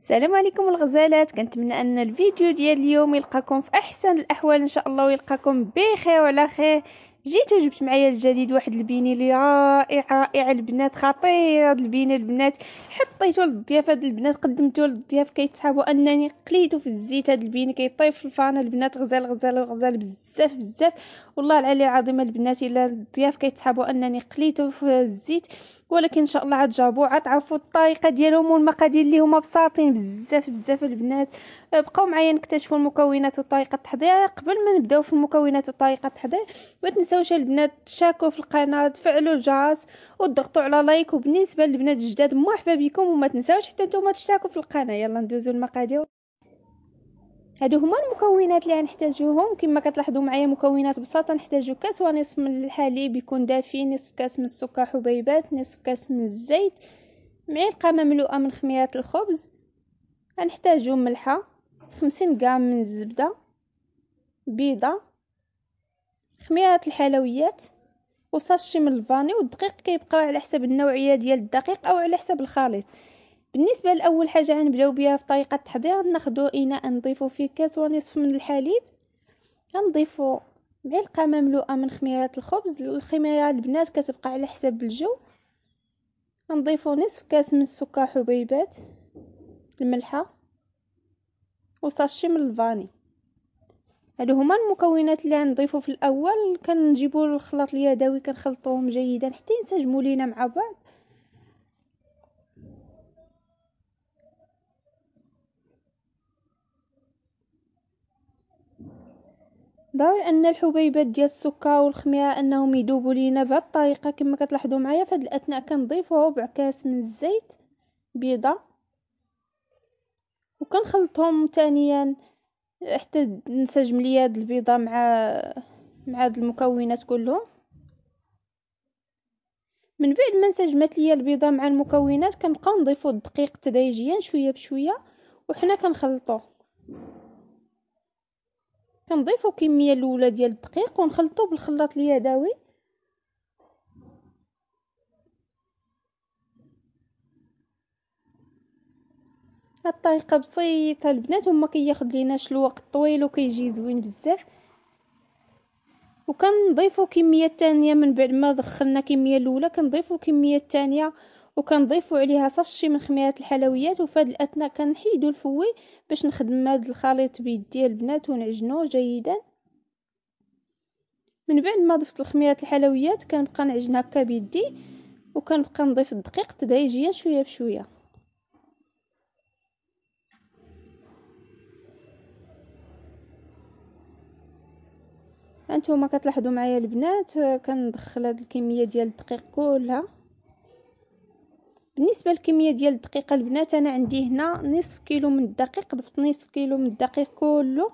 السلام عليكم الغزالات كنتمنى ان الفيديو ديال اليوم يلقاكم في احسن الاحوال ان شاء الله ويلقاكم بخير وعلى خير جيت وجبت معايا الجديد واحد البيني اللي رائع رائع البنات خطير البيني البنات حطيته للضياف هاد البنات قدمته للضياف كيتصحابوا انني قليته في الزيت هاد البيني كيطيب في الفرن البنات غزال غزال غزال بزاف بزاف والله العلي العظيم البنات الا الضياف كيتصحابوا انني قليته في الزيت ولكن ان شاء الله عاد جابو عاد عرفوا الطريقه ديالهم والمقادير اللي هما بساطين بزاف بزاف البنات بقاو معايا نكتشفوا المكونات وطريقه التحضير قبل ما نبداو في المكونات وطريقه التحضير ما تنساوش البنات تشاركوا في القناه تفعلوا الجرس وتضغطوا على لايك وبالنسبه للبنات الجداد مرحبا بكم وما تنساوش حتى نتوما تشتركوا في القناه يلا ندوزو المقادير هادو هما المكونات اللي غنحتاجوهم كما كتلاحظوا معايا مكونات بساطه نحتاجو كاس ونصف من الحليب يكون دافي نصف كاس من السكر حبيبات نصف كاس من الزيت معلقه مملوءه من خميره الخبز غنحتاجو ملحه 50 غرام من الزبده بيضه خميره الحلويات وصاشي من الفاني والدقيق كيبقاو على حسب النوعيه ديال الدقيق او على حسب الخليط بالنسبه لاول حاجه غنبداو بها في طريقه التحضير ناخذ اناء نضيفو فيه كاس ونصف من الحليب غنضيفو معلقه مملوءه من خميره الخبز الخميره البنات كتبقى على حسب الجو غنضيفو نصف كاس من السكر حبيبات الملحه وصاشي من الفاني هادو هما المكونات اللي غنضيفو في الاول كنجيبو الخلاط اليدوي كنخلطوهم جيدا حتى ينسجموا لينا مع بعض ضروري ان الحبيبات ديال السكر والخميره انهم يذوبوا لينا بهاد الطريقه كما كتلاحظوا معايا فهاد الاثناء كنضيف ربع كاس من الزيت بيضه وكنخلطهم ثانيا حتى نسجم ليا هاد البيضه مع مع هاد المكونات كلهم من بعد ما انسجمت ليا البيضه مع المكونات كنبقاو نضيفوا الدقيق تدريجيا شويه بشويه وحنا كنخلطوه كنضيفو كميه الاولى ديال الدقيق ونخلطو بالخلاط اليدوي هاد الطريقه بسيطه البنات وما كياخذ ليناش الوقت طويل وكيجي زوين بزاف وكنضيفو كميه ثانيه من بعد ما دخلنا كميه الاولى كنضيفو الكميه ثانيه وكنضيفوا عليها صاشي من خميره الحلويات وفي هاد الاثناء كنحيدوا الفوي باش نخدم هاد الخليط بيدي البنات ونعجنوه جيدا من بعد ما ضفت الخميره الحلويات كنبقى نعجن هكا بيدي وكنبقى نضيف الدقيق تدريجيا شويه بشويه هانتوما كتلاحظوا معايا البنات كندخل هاد الكميه ديال الدقيق كلها بالنسبه للكميه ديال الدقيق البنات انا عندي هنا نصف كيلو من الدقيق ضفت نصف كيلو من الدقيق كله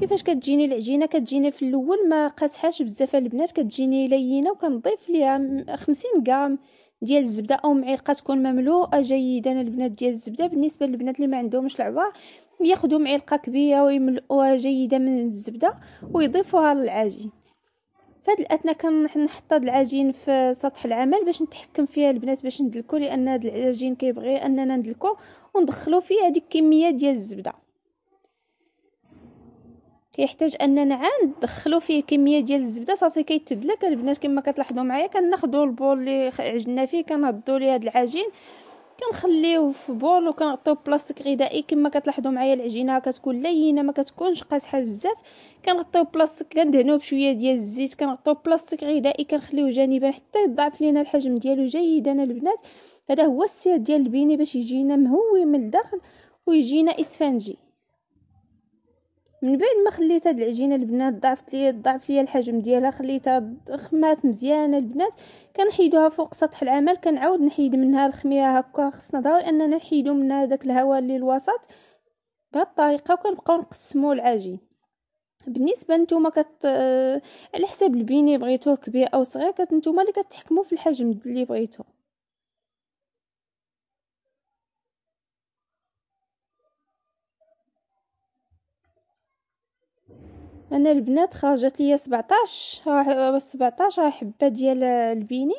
كيفاش كتجيني العجينه كتجيني في الاول ما قاسحاش بزاف البنات كتجيني لينه وكنضيف ليها 50 غرام ديال الزبده او معلقه تكون مملوءه جيدا البنات ديال الزبده بالنسبه للبنات اللي ما عندهمش العبار ياخذوا معلقه كبيره ويملؤوها جيدا من الزبده ويضيفوها للعجين فهاد الاثناء كنحط هاد العجين في سطح العمل باش نتحكم فيها البنات باش ندلكو لان هاد العجين كيبغي اننا ندلكو وندخلو فيه هذيك الكميه ديال الزبده كيحتاج اننا عاد ندخلو فيه كميه ديال الزبده صافي كيتدلك البنات كما كتلاحظوا معايا كناخذوا البول اللي عجننا فيه كنهضوا ليه هاد العجين كنخليوه في بول وكنعطيوه بلاستيك غذائي كما كتلاحظوا معايا العجينه كتكون لينه ما كتكونش قاسحه بزاف كنغطيو بلاستيك كندهنوه بشويه ديال الزيت كنغطيو بلاستيك غذائي كنخليوه جانبا حتى يضعف لينا الحجم ديالو جيدا البنات هذا هو السر ديال البيني باش يجينا مهوي من الداخل ويجينا اسفنجي من بعد ما خليت هاد العجينه البنات ضعفت لي ضعف لي الحجم ديالها خليتها خمات مزيانه البنات كنحيدوها فوق سطح العمل كنعاود نحيد منها الخميره هكا خصنا ضروري اننا نحيدو منها داك الهواء اللي الوسط بهاد الطريقه وكنبقاو نقسمو العجين بالنسبه نتوما كت على حساب البيني بغيتوه كبير او صغير كنتوما اللي كتحكموا في الحجم اللي بغيتوه انا البنات خرجت ليا 17 17 حبه ديال البيني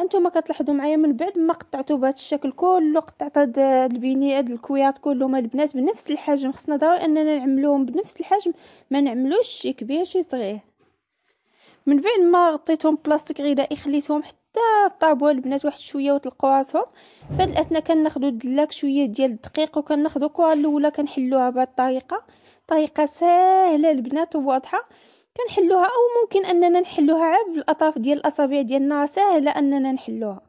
انتم كتلاحظوا معايا من بعد ما قطعتو بهذا الشكل كله قطعت هاد البيني هاد الكويات كلهم البنات بنفس الحجم خصنا ضروري اننا نعملوهم بنفس الحجم ما نعملوش شي كبير شي صغير من بعد ما غطيتهم بلاستيك غذائي خليتهم حتى حتى طابوا البنات واحد شويه وطلقوا راسهم فهاد الاثناء كناخذوا الدلاك شويه ديال الدقيق وكناخذوا الكره الاولى كنحلوها بهاد الطريقه طريقه سهله البنات وواضحه كنحلوها او ممكن اننا نحلوها عا بالاطراف ديال الاصابع ديالنا سهله اننا نحلوها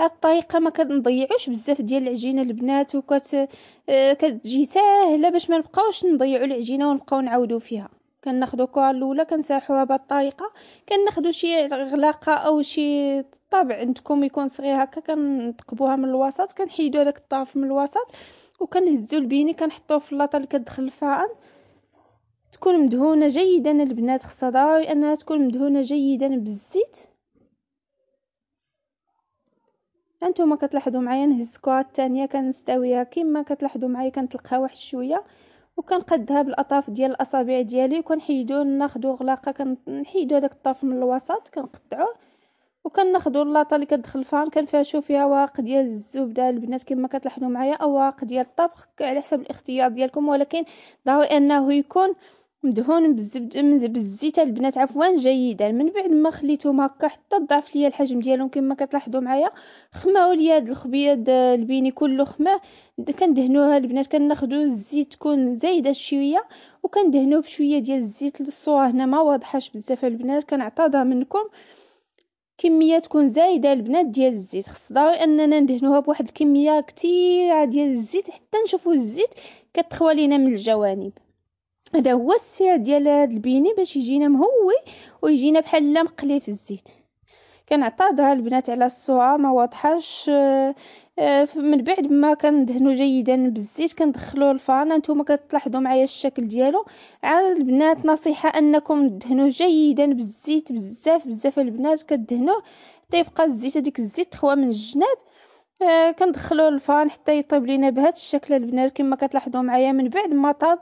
هاد الطريقه ما كنضيعوش بزاف ديال العجينه البنات وكتجي آه، كتجي ساهله باش ما نبقاوش نضيعوا العجينه ونبقاو نعاودو فيها كناخدو الاولى كنساحوها بهاد الطريقه كناخدو شي غلاقه او شي طابع عندكم يكون صغير هكا كنثقبوها من الوسط كنحيدو داك الطرف من الوسط وكنهزو البيني كنحطوه في اللاطه اللي كتدخل الفرن تكون مدهونه جيدا البنات خصها ضروري انها تكون مدهونه جيدا بالزيت هانتوما كتلاحظوا معايا نهز الكره الثانيه كنستويها كما كتلاحظوا معايا كنطلقها واحد شويه وكنقدها بالاطراف ديال الاصابع ديالي وكنحيدو ناخدو غلاقه كنحيدو داك الطرف من الوسط كنقطعوه وكناخدو اللاطه اللي كتدخل الفرن كنفرشو فيها ورق ديال الزبده البنات كما كتلاحظوا معايا او ديال الطبخ على حسب الاختيار ديالكم ولكن ضروري انه يكون مدهون بالزبد بالزيت البنات عفوا جيدا يعني من بعد ما خليتهم هكا حتى ضعف ليا الحجم ديالهم كما كتلاحظوا معايا خماو ليا هاد الخبيض آه، البيني كله خماه كندهنوها البنات كناخدو الزيت تكون زايده شويه وكندهنوه بشويه ديال الزيت الصوره هنا ما واضحاش بزاف البنات كنعتاضها منكم كميه تكون زايده البنات ديال الزيت خص ضروري اننا ندهنوها بواحد الكميه كثيره ديال الزيت حتى نشوفوا الزيت كتخوى لينا من الجوانب هذا هو السر ديال هاد البيني باش يجينا مهوي ويجينا بحال لا مقلي في الزيت كنعطادها البنات على الصوره ما واضحاش آه، آه، من بعد ما كندهنو جيدا بالزيت كندخلوا الفرن نتوما كتلاحظوا معايا الشكل ديالو عاد البنات نصيحه انكم دهنوه جيدا بالزيت بزاف بزاف البنات كدهنوه حتى يبقى الزيت هذيك الزيت تخوى من الجناب آه، كندخلوا الفرن حتى يطيب لينا بهذا الشكل البنات كما كتلاحظوا معايا من بعد ما طاب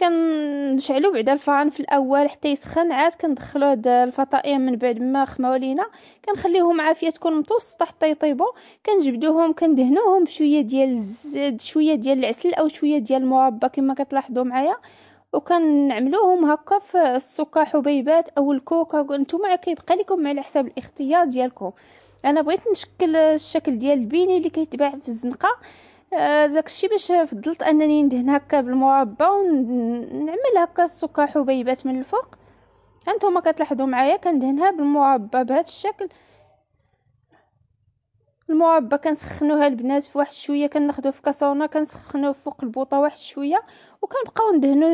كنشعلو بعدا الفران في الاول حتى يسخن عاد كندخلو هاد الفطائر من بعد ما خماو لينا كنخليهم عافيه تكون متوسطه حتى يطيبوا كنجبدوهم كندهنوهم بشويه ديال الزيت شويه ديال العسل او شويه ديال المربى كما كتلاحظوا معايا وكنعملوهم هكا في السكر حبيبات او الكوكا نتوما كيبقى لكم على حساب الاختيار ديالكم انا بغيت نشكل الشكل ديال البيني اللي كيتباع في الزنقه آه، داكشي باش فضلت انني ندهن هكا بالمربى ونعمل هكا السكر حبيبات من الفوق هانتوما كتلاحظوا معايا كندهنها بالمربى بهذا الشكل المربى كنسخنوها البنات في واحد شويه كناخذوه في كاسونه كنسخنوه فوق البوطه واحد شويه وكنبقاو ندهنو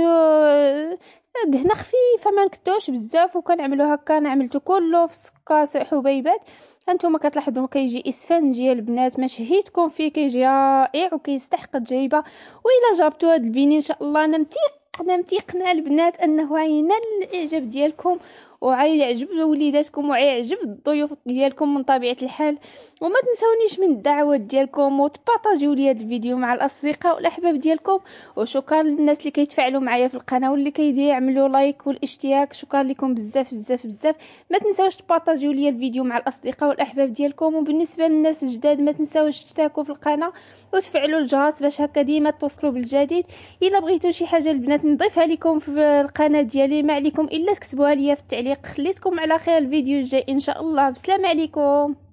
دهنه خفيفه ما نكتوش بزاف وكنعملو هكا انا عملتو كله في السكر حبيبات هانتوما كتلاحظوا كيجي اسفنجي البنات ما شهيتكم فيه كيجي رائع وكيستحق و والا جربتو هاد البيني ان شاء الله انا متيقنه متيقنه البنات انه عينا الاعجاب ديالكم وعيعجب وليداتكم وعيعجب الضيوف ديالكم من طبيعه الحال وما تنسونيش من الدعوات ديالكم وتبارطاجيو لي هذا الفيديو مع الاصدقاء والاحباب ديالكم وشكرا للناس اللي كيتفاعلوا معايا في القناه واللي كيعملوا لايك والاشتراك شكرا لكم بزاف بزاف بزاف ما تنساوش تبارطاجيو لي الفيديو مع الاصدقاء والاحباب ديالكم وبالنسبه للناس الجداد ما تنساوش تشتركوا في القناه وتفعلوا الجرس باش هكا ديما توصلوا بالجديد الا بغيتوا شي حاجه البنات نضيفها لكم في القناه ديالي ما عليكم الا تكتبوها ليا في التعليق خليتكم على خير الفيديو الجاي ان شاء الله بسلام عليكم